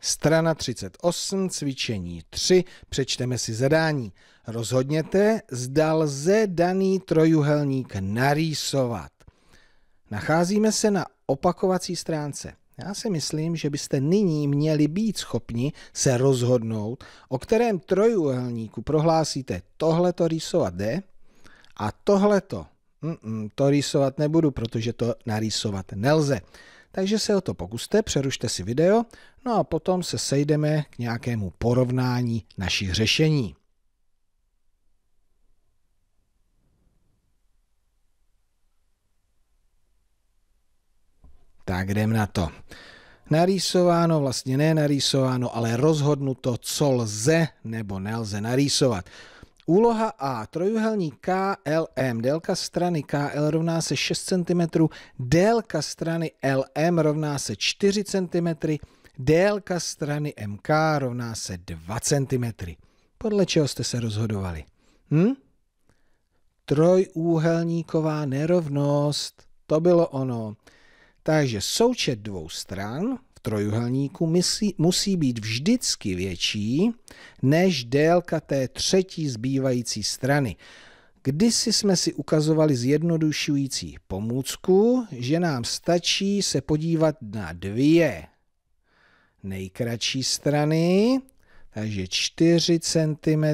Strana 38, cvičení 3, přečteme si zadání. Rozhodněte, zda lze daný trojuhelník narýsovat. Nacházíme se na opakovací stránce. Já si myslím, že byste nyní měli být schopni se rozhodnout, o kterém trojuhelníku prohlásíte tohle to rýsovat jde a tohleto. Mm-mm, to rýsovat nebudu, protože to narýsovat nelze takže se o to pokuste, přerušte si video, no a potom se sejdeme k nějakému porovnání našich řešení. Tak jdem na to. Narýsováno, vlastně ne narýsováno, ale rozhodnuto, co lze nebo nelze narýsovat. Úloha A. Trojuhelník KLM. Délka strany KL rovná se 6 cm, délka strany LM rovná se 4 cm, délka strany MK rovná se 2 cm. Podle čeho jste se rozhodovali? Hm? Trojúhelníková nerovnost. To bylo ono. Takže součet dvou stran trojuhelníku musí, musí být vždycky větší než délka té třetí zbývající strany. Kdysi jsme si ukazovali zjednodušující pomůcku, že nám stačí se podívat na dvě nejkratší strany, takže 4 cm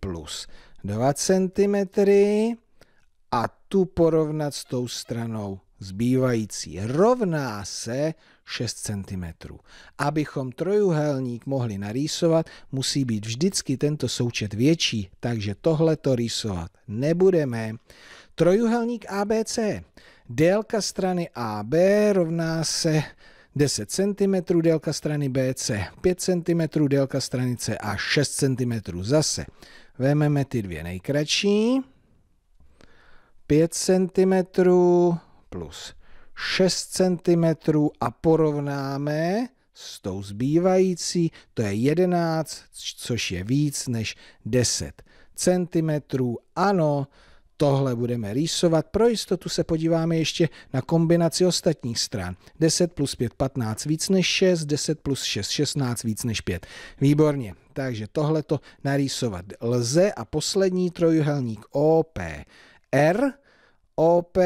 plus 2 cm a tu porovnat s tou stranou zbývající rovná se 6 cm. Abychom trojuhelník mohli narýsovat, musí být vždycky tento součet větší, takže tohle to rýsovat nebudeme. Trojuhelník ABC. Délka strany AB rovná se 10 cm, délka strany BC 5 cm, délka strany a 6 cm. Zase vezmeme ty dvě nejkratší. 5 cm, plus 6 cm a porovnáme s tou zbývající, to je 11, což je víc než 10 cm. Ano, tohle budeme rýsovat. Pro jistotu se podíváme ještě na kombinaci ostatních stran. 10 plus 5, 15 víc než 6, 10 plus 6, 16 víc než 5. Výborně, takže tohle to narýsovat lze a poslední trojuhelník OPR OP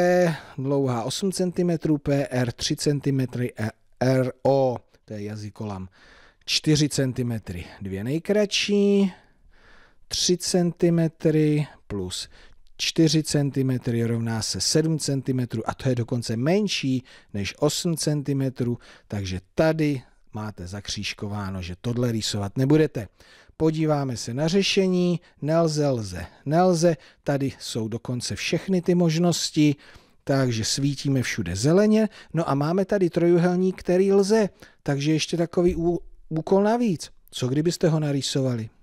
dlouhá 8 cm, PR 3 cm, RO, to je jazykolam, 4 cm, dvě nejkratší, 3 cm plus 4 cm rovná se 7 cm a to je dokonce menší než 8 cm, takže tady máte zakřížkováno, že tohle rýsovat nebudete. Podíváme se na řešení, nelze, lze, nelze, tady jsou dokonce všechny ty možnosti, takže svítíme všude zeleně, no a máme tady trojuhelník, který lze, takže ještě takový úkol navíc. Co kdybyste ho narýsovali?